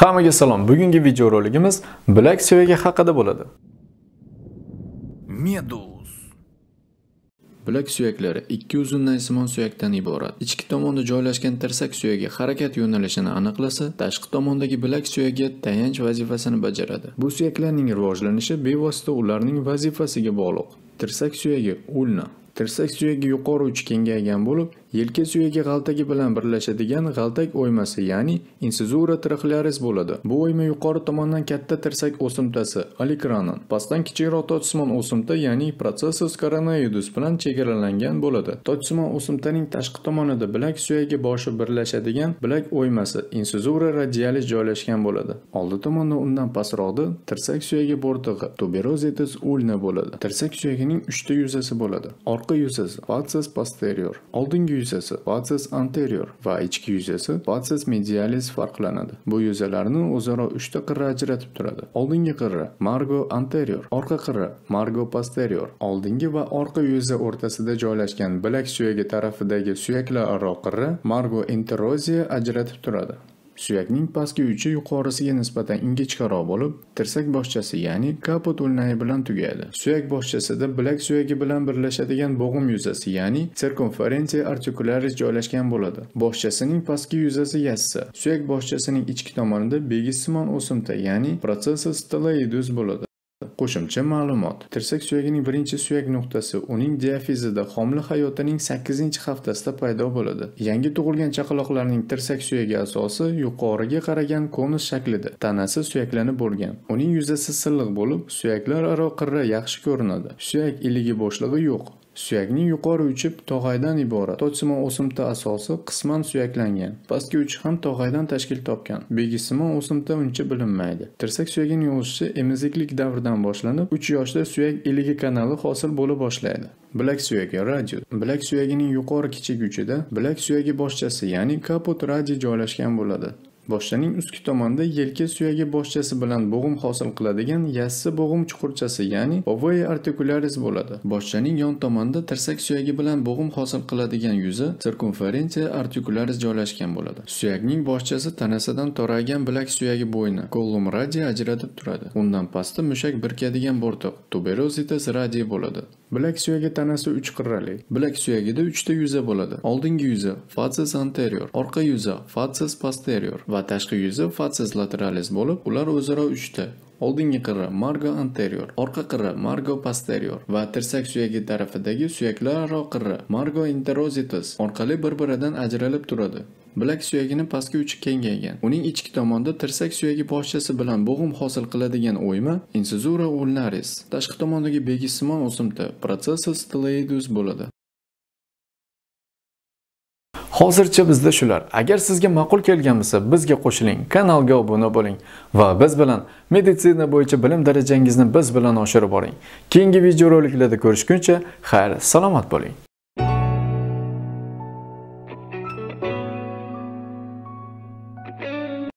Hammaga salom. Bugungi roligimiz bilak suyagi haqida bo'ladi. Meduz Bilak suyaklari ikki uzun naysimon suyakdan iborat. Ichki tomonda joylashgan tirsak suyagi harakat yo'nalishini aniqlasa, tashqi tomondagi bilak suyagi tayanch vazifasini bajaradi. Bu suyaklarning rivojlanishi bevosita ularning vazifasiga bog'liq. Tirsak suyagi ulna, Tirsak suyagi yuqori uch kengaygan bo'lib, yelka suyagi g'altagi bilan birlashadigan g'altak o'ymasi ya'ni insizura traxearis bo'ladi bu o'yma yuqori tomondan katta tirsak o'simtasi alikranon pastdan kichikroq tojsimon o'simta ya'ni protsessus koronoidus bilan chegaralangan bo'ladi tojsimon o'simtaning tashqi tomonida bilak suyagi boshi birlashadigan bilak o'ymasi insizura radialis joylashgan bo'ladi oldi tomonda undan pastroqda tirsak suyagi bo'rtig'i tuberozitis ulna bo'ladi tirsak suyagining uchta yuzasi bo'ladi orqa yuzasi patsis posterior oldingi yuzasi vatses anterior va ichki yuzasi vatses medialis farqlanadi bu yuzalarni o'zaro 3 ta qirra ajratib turadi oldingi qirra margo anterior orqa qirra margo posterior oldingi va orqa yuza o'rtasida joylashgan bilak suyagi tarafidagi suyaklararo qirra margo interoziya ajratib turadi Suyakning pastki uchi yuqorisiga nisbatan ingichkaroq bo'lib, tirsak boshchasi ya'ni kaput ulnayi bilan tugaydi. Suyak boshchasida bilak suyagi bilan birlashadigan bo'g'im yuzasi ya'ni circumferentia articularis joylashgan bo'ladi. Boshchasining pastki yuzasi yassa. Suyak boshchasining ichki tomonida begisimon o'simta ya'ni processus stalaidus bo'ladi. Qo'shimcha ma'lumot. Tirsak suyagining birinchi suyak nuqtasi uning diafizida homila hayotining 8-haftasida paydo bo'ladi. Yangi tug'ilgan chaqaloqlarning tirsak suyagi asosi yuqoriga qaragan konus shaklida, tanasi suyaklanib bo'lgan. Uning yuzasi silliq bo'lib, suyaklararo qirra yaxshi ko'rinadi. Suyak iligi bo'shlig'i yo'q. Suyakning yuqori uchi tog'aydan iborat. Totsimon o'simta asosi qisman suyaklangan. Pastki uchi ham tog'aydan tashkil topgan. Begisimon o'simta uncha bilinmaydi. Tirsak suyagining o'sishi emiziklik davridan boshlanib, 3 yoshda suyak iligi kanali hosil bo'la boshlaydi. Bilak suyagi radio. Bilak suyagining yuqori kichik uchida bilak suyagi boshchasi, ya'ni kaput radio joylashgan bo'ladi. Boshchaning ustki tomonida yelka suyagi boshchasi bilan bo'g'im hosil qiladigan yassi bo'g'im chuqurchasi, ya'ni ovae articularis bo'ladi. Boshchaning yon tomonida tirsak suyagi bilan bo'g'im hosil qiladigan yuzi circumferentia articularis joylashgan bo'ladi. Suyakning boshchasi tanasidan toragan bilak suyagi bo'yni collum radii ajratib turadi. Undan pastda mushak birkadigan bo'rtiq tuberositas radii bo'ladi. Bilak suyagi tanasi 3 qirrali. Bilak suyagida 3 ta yuza bo'ladi. Oldingi yuzi faces anterior, orqa yuzi faces posterior va tashqi yuzi fatsis lateralis bo'lib, ular o'zaro uchta oldingi qirra margo anterior orqa qirra margo posterior va tirsak suyagi tarafidagi suyaklararo qirra margo interositis orqali bir biridan ajralib turadi bilak suyagini pastga uchi kengaygan uning ichki tomonida tirsak suyagi boshchasi bilan bo'g'im hosil qiladigan o'yma insizura ulnaris tashqi tomondagi begisimon o'simta protsessus tileidus bo'ladi Hozircha bizda shular. Agar sizga ma'qul kelgan bo'lsa, bizga qo'shiling, kanalga obuna bo'ling va biz bilan meditsina bo'yicha bilim darajangizni biz bilan oshirib boring. Keyingi videoroliklarda ko'rishguncha, xayr, salomat bo'ling.